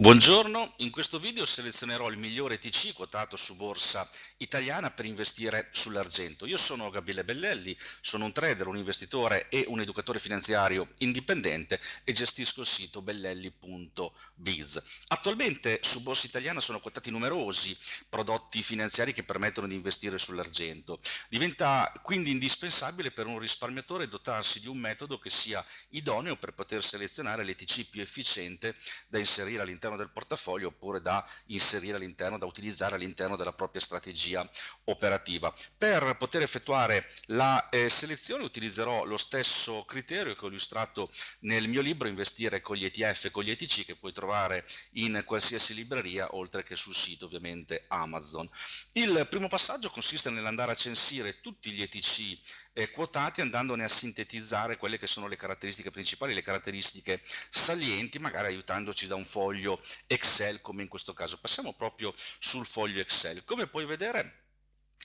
Buongiorno, in questo video selezionerò il migliore TC quotato su borsa italiana per investire sull'argento. Io sono Gabriele Bellelli, sono un trader, un investitore e un educatore finanziario indipendente e gestisco il sito bellelli.biz. Attualmente su borsa italiana sono quotati numerosi prodotti finanziari che permettono di investire sull'argento. Diventa quindi indispensabile per un risparmiatore dotarsi di un metodo che sia idoneo per poter selezionare l'ETC più efficiente da inserire all'interno all'interno del portafoglio oppure da inserire all'interno, da utilizzare all'interno della propria strategia operativa. Per poter effettuare la eh, selezione utilizzerò lo stesso criterio che ho illustrato nel mio libro Investire con gli ETF e con gli ETC che puoi trovare in qualsiasi libreria oltre che sul sito ovviamente Amazon. Il primo passaggio consiste nell'andare a censire tutti gli ETC eh, quotati andandone a sintetizzare quelle che sono le caratteristiche principali, le caratteristiche salienti, magari aiutandoci da un foglio Excel come in questo caso. Passiamo proprio sul foglio Excel. Come puoi vedere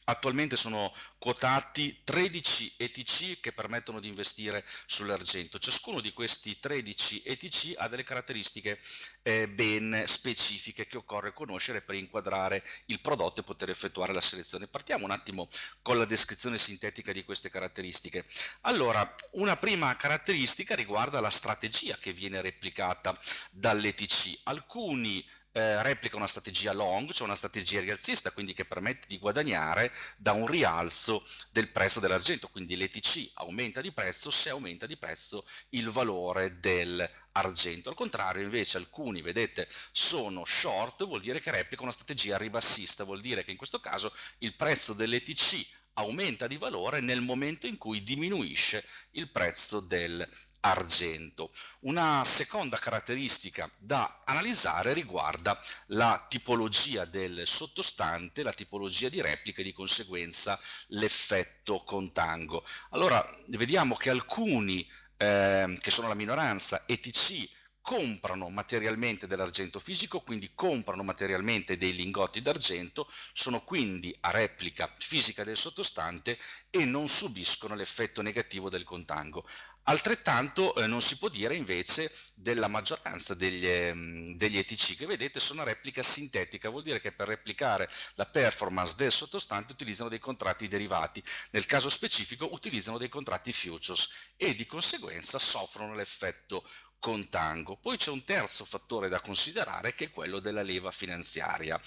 Attualmente sono quotati 13 ETC che permettono di investire sull'argento. Ciascuno di questi 13 ETC ha delle caratteristiche eh, ben specifiche che occorre conoscere per inquadrare il prodotto e poter effettuare la selezione. Partiamo un attimo con la descrizione sintetica di queste caratteristiche. Allora, una prima caratteristica riguarda la strategia che viene replicata dall'ETC. Alcuni eh, replica una strategia long, cioè una strategia rialzista, quindi che permette di guadagnare da un rialzo del prezzo dell'argento, quindi l'ETC aumenta di prezzo se aumenta di prezzo il valore dell'argento. Al contrario, invece, alcuni, vedete, sono short, vuol dire che replica una strategia ribassista, vuol dire che in questo caso il prezzo dell'ETC aumenta di valore nel momento in cui diminuisce il prezzo dell'argento. Una seconda caratteristica da analizzare riguarda la tipologia del sottostante, la tipologia di replica e di conseguenza l'effetto contango. Allora vediamo che alcuni eh, che sono la minoranza ETC comprano materialmente dell'argento fisico, quindi comprano materialmente dei lingotti d'argento, sono quindi a replica fisica del sottostante e non subiscono l'effetto negativo del contango. Altrettanto eh, non si può dire invece della maggioranza degli, ehm, degli, ETC che vedete sono a replica sintetica, vuol dire che per replicare la performance del sottostante utilizzano dei contratti derivati, nel caso specifico utilizzano dei contratti futures e di conseguenza soffrono l'effetto con Tango. Poi c'è un terzo fattore da considerare che è quello della leva finanziaria.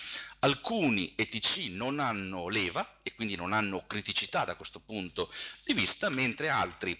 Alcuni ETC non hanno leva e quindi non hanno criticità da questo punto di vista, mentre altri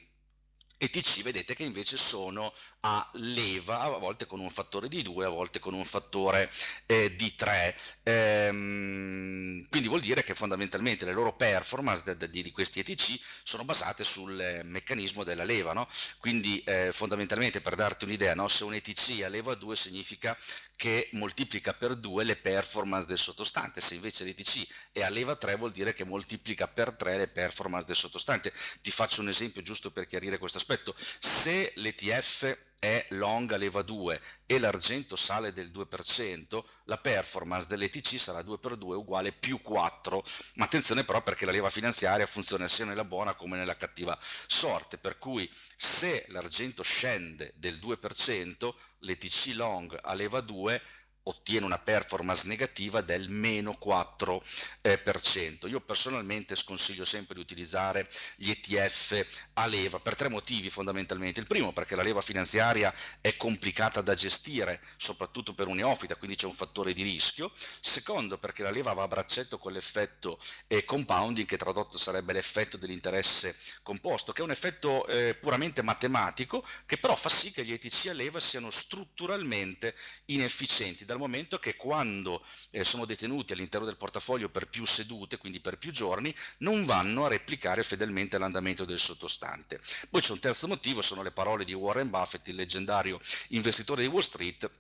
ETC vedete che invece sono a leva, a volte con un fattore di 2, a volte con un fattore eh, di 3. Ehm, quindi vuol dire che fondamentalmente le loro performance de, de, di questi ETC sono basate sul eh, meccanismo della leva. No? Quindi eh, fondamentalmente per darti un'idea, no? se un ETC a leva 2 significa che moltiplica per 2 le performance del sottostante, se invece l'ETC è a leva 3 vuol dire che moltiplica per 3 le performance del sottostante. Ti faccio un esempio giusto per chiarire questa aspetto, Se l'ETF è long a leva 2 e l'argento sale del 2%, la performance dell'ETC sarà 2 x 2 uguale più 4, ma attenzione però perché la leva finanziaria funziona sia nella buona come nella cattiva sorte, per cui se l'argento scende del 2%, l'ETC long a leva 2 ottiene una performance negativa del meno 4%. Eh, Io personalmente sconsiglio sempre di utilizzare gli ETF a leva per tre motivi fondamentalmente. Il primo perché la leva finanziaria è complicata da gestire, soprattutto per un neofita, quindi c'è un fattore di rischio. Secondo perché la leva va a braccetto con l'effetto eh, compounding, che tradotto sarebbe l'effetto dell'interesse composto, che è un effetto eh, puramente matematico che però fa sì che gli ETC a leva siano strutturalmente inefficienti dal momento che quando eh, sono detenuti all'interno del portafoglio per più sedute, quindi per più giorni, non vanno a replicare fedelmente l'andamento del sottostante. Poi c'è un terzo motivo, sono le parole di Warren Buffett, il leggendario investitore di Wall Street,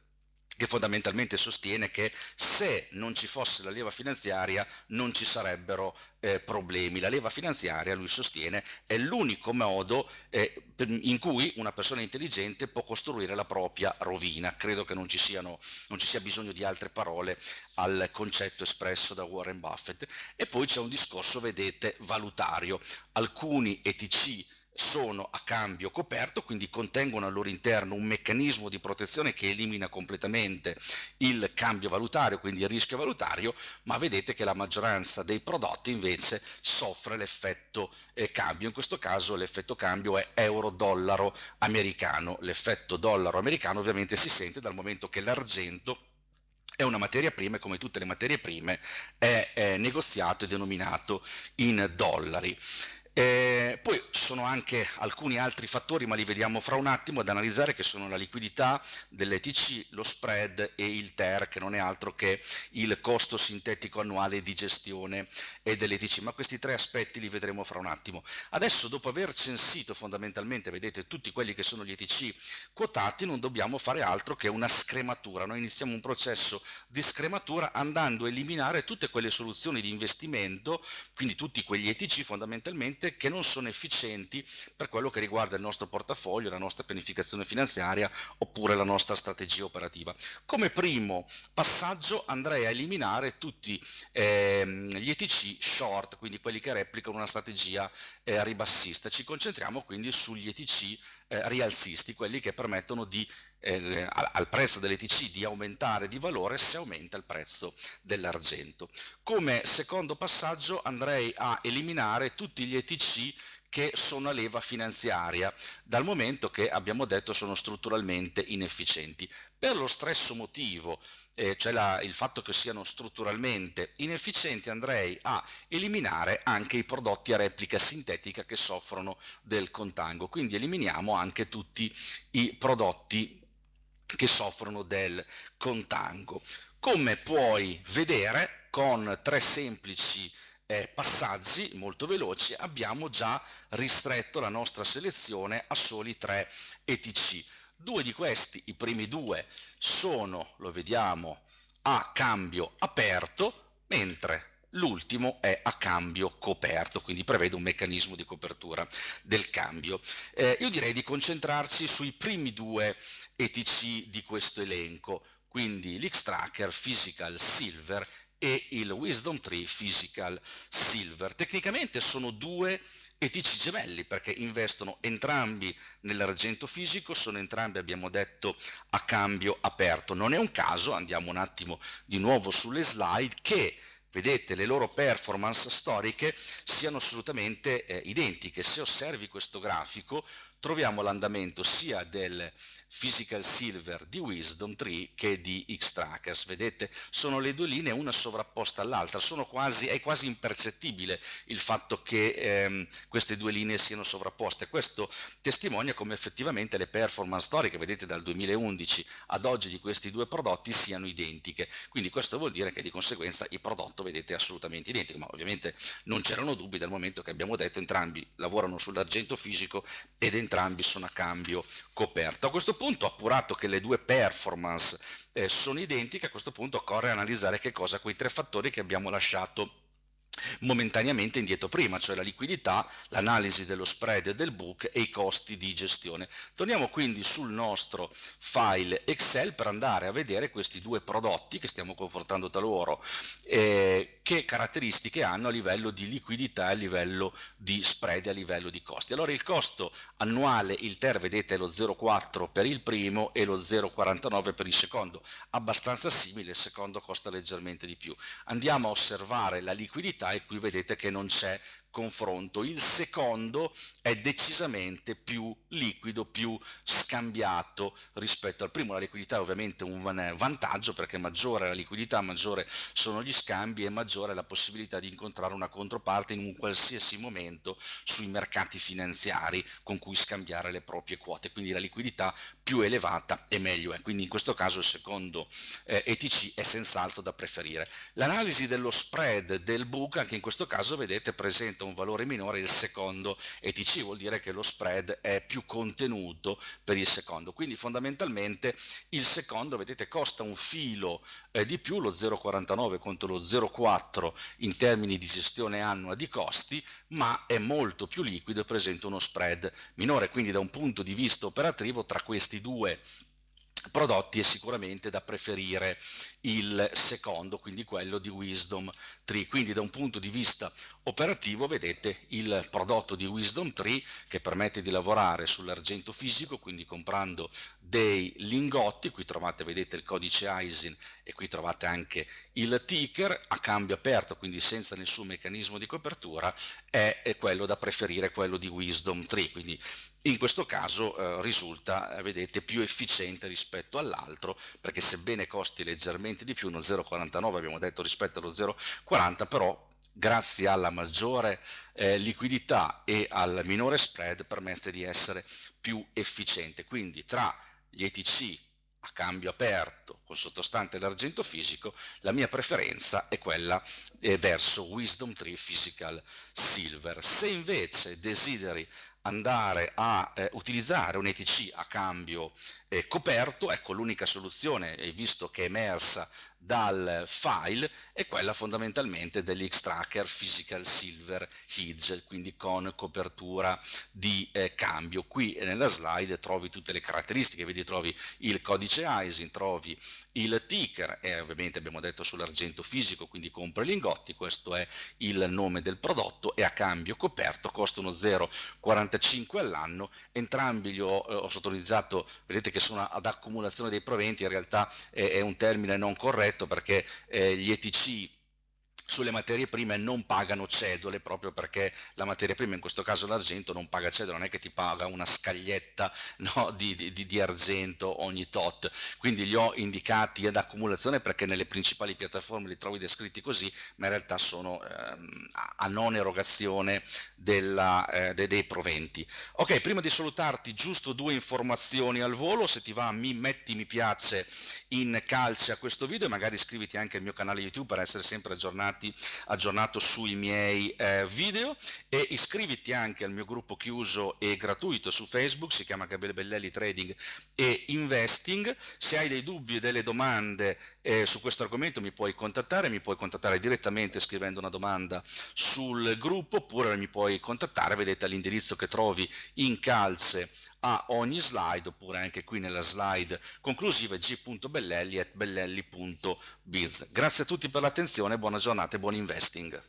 che fondamentalmente sostiene che se non ci fosse la leva finanziaria non ci sarebbero eh, problemi. La leva finanziaria, lui sostiene, è l'unico modo eh, in cui una persona intelligente può costruire la propria rovina. Credo che non ci, siano, non ci sia bisogno di altre parole al concetto espresso da Warren Buffett. E poi c'è un discorso, vedete, valutario. Alcuni ETC sono a cambio coperto, quindi contengono al loro interno un meccanismo di protezione che elimina completamente il cambio valutario, quindi il rischio valutario, ma vedete che la maggioranza dei prodotti invece soffre l'effetto eh, cambio, in questo caso l'effetto cambio è euro-dollaro americano, l'effetto dollaro americano ovviamente si sente dal momento che l'argento è una materia prima e come tutte le materie prime è, è negoziato e denominato in dollari. Eh, poi ci sono anche alcuni altri fattori, ma li vediamo fra un attimo, da analizzare che sono la liquidità dell'ETC, lo spread e il TER, che non è altro che il costo sintetico annuale di gestione e eh, dell'ETC, ma questi tre aspetti li vedremo fra un attimo. Adesso dopo aver censito fondamentalmente, vedete, tutti quelli che sono gli ETC quotati, non dobbiamo fare altro che una scrematura, noi iniziamo un processo di scrematura andando a eliminare tutte quelle soluzioni di investimento, quindi tutti quegli ETC fondamentalmente scelte che non sono efficienti per quello che riguarda il nostro portafoglio, la nostra pianificazione finanziaria oppure la nostra strategia operativa. Come primo passaggio andrei a eliminare tutti ehm, gli ETC short, quindi quelli che replicano una strategia eh, ribassista. Ci concentriamo quindi sugli ETC eh, rialzisti, quelli che permettono di, eh, al prezzo dell'ETC di aumentare di valore se aumenta il prezzo dell'argento. Come secondo passaggio andrei a eliminare tutti gli ETC che sono a leva finanziaria, dal momento che abbiamo detto sono strutturalmente inefficienti. Per lo stesso motivo, eh, cioè la, il fatto che siano strutturalmente inefficienti, andrei a eliminare anche i prodotti a replica sintetica che soffrono del contango, quindi eliminiamo anche tutti i prodotti che soffrono del contango. Come puoi vedere, con tre semplici eh, passaggi molto veloci abbiamo già ristretto la nostra selezione a soli tre ETC. Due di questi, i primi due, sono, lo vediamo, a cambio aperto, mentre l'ultimo è a cambio coperto, quindi prevede un meccanismo di copertura del cambio. Eh, io direi di concentrarci sui primi due ETC di questo elenco, quindi l'X-Tracker Physical Silver e il Wisdom Tree Physical Silver. Tecnicamente sono due etici gemelli perché investono entrambi nell'argento fisico, sono entrambi, abbiamo detto, a cambio aperto. Non è un caso, andiamo un attimo di nuovo sulle slide, che vedete le loro performance storiche siano assolutamente eh, identiche. Se osservi questo grafico, troviamo l'andamento sia del physical silver di Wisdom Tree che di X-Trackers. Vedete, sono le due linee una sovrapposta all'altra, quasi, è quasi impercettibile il fatto che ehm, queste due linee siano sovrapposte. Questo testimonia come effettivamente le performance storiche, vedete dal 2011 ad oggi di questi due prodotti siano identiche. Quindi questo vuol dire che di conseguenza il prodotto, vedete, è assolutamente identico, ma ovviamente non c'erano dubbi dal momento che abbiamo detto entrambi lavorano sull'argento fisico ed entrambi entrambi sono a cambio coperto. A questo punto, appurato che le due performance eh, sono identiche, a questo punto occorre analizzare che cosa quei tre fattori che abbiamo lasciato momentaneamente indietro prima, cioè la liquidità, l'analisi dello spread e del book e i costi di gestione. Torniamo quindi sul nostro file Excel per andare a vedere questi due prodotti che stiamo confrontando tra loro, eh, che caratteristiche hanno a livello di liquidità, a livello di spread e a livello di costi. Allora il costo annuale, il TER, vedete è lo 0,4 per il primo e lo 0,49 per il secondo, abbastanza simile, il secondo costa leggermente di più. Andiamo a osservare la liquidità e qui vedete che non c'è confronto, il secondo è decisamente più liquido, più scambiato rispetto al primo, la liquidità è ovviamente un vantaggio perché maggiore la liquidità, maggiore sono gli scambi e maggiore la possibilità di incontrare una controparte in un qualsiasi momento sui mercati finanziari con cui scambiare le proprie quote, quindi la liquidità più elevata e meglio è, quindi in questo caso il secondo eh, ETC è senz'altro da preferire. L'analisi dello spread del book anche in questo caso vedete presenta un valore minore, il secondo ETC, vuol dire che lo spread è più contenuto per il secondo. Quindi fondamentalmente il secondo, vedete, costa un filo eh, di più, lo 0,49 contro lo 0,4 in termini di gestione annua di costi, ma è molto più liquido e presenta uno spread minore. Quindi da un punto di vista operativo tra questi due prodotti è sicuramente da preferire il secondo, quindi quello di Wisdom 3. Quindi da un punto di vista operativo vedete il prodotto di Wisdom 3 che permette di lavorare sull'argento fisico, quindi comprando dei lingotti, qui trovate vedete il codice ISIN e qui trovate anche il ticker a cambio aperto, quindi senza nessun meccanismo di copertura, è quello da preferire, quello di Wisdom 3, quindi in questo caso eh, risulta, eh, vedete, più efficiente rispetto all'altro, perché sebbene costi leggermente di più, uno 0,49 abbiamo detto rispetto allo 0,40, però grazie alla maggiore eh, liquidità e al minore spread permette di essere più efficiente. Quindi tra gli ETC a cambio aperto col sottostante l'argento fisico, la mia preferenza è quella eh, verso Wisdom Tree Physical Silver. Se invece desideri andare a eh, utilizzare un ETC a cambio eh, coperto, ecco l'unica soluzione, eh, visto che è emersa dal file è quella fondamentalmente dellx Physical Silver Higgs, quindi con copertura di eh, cambio. Qui eh, nella slide trovi tutte le caratteristiche, vedi trovi il codice ISIN, trovi il ticker e ovviamente abbiamo detto sull'argento fisico, quindi compri lingotti, questo è il nome del prodotto e a cambio coperto costano 0,45 all'anno, entrambi li ho, eh, ho sottolineato, vedete che sono ad accumulazione dei proventi, in realtà eh, è un termine non corretto, corretto perché eh, gli ETC sulle materie prime non pagano cedole proprio perché la materia prima, in questo caso l'argento, non paga cedole, non è che ti paga una scaglietta no, di, di, di, argento ogni tot. Quindi li ho indicati ad accumulazione perché nelle principali piattaforme li trovi descritti così, ma in realtà sono ehm, a non erogazione della, eh, de, dei proventi. Ok, prima di salutarti giusto due informazioni al volo, se ti va mi metti mi piace in calce a questo video e magari iscriviti anche al mio canale YouTube per essere sempre aggiornati, aggiornato sui miei eh, video e iscriviti anche al mio gruppo chiuso e gratuito su Facebook, si chiama Gabriele Bellelli Trading e Investing. Se hai dei dubbi o delle domande eh, su questo argomento mi puoi contattare, mi puoi contattare direttamente scrivendo una domanda sul gruppo oppure mi puoi contattare, vedete l'indirizzo che trovi in calze a ogni slide oppure anche qui nella slide conclusiva g.bellelli.biz. Grazie a tutti per l'attenzione, buona giornata e buon investing.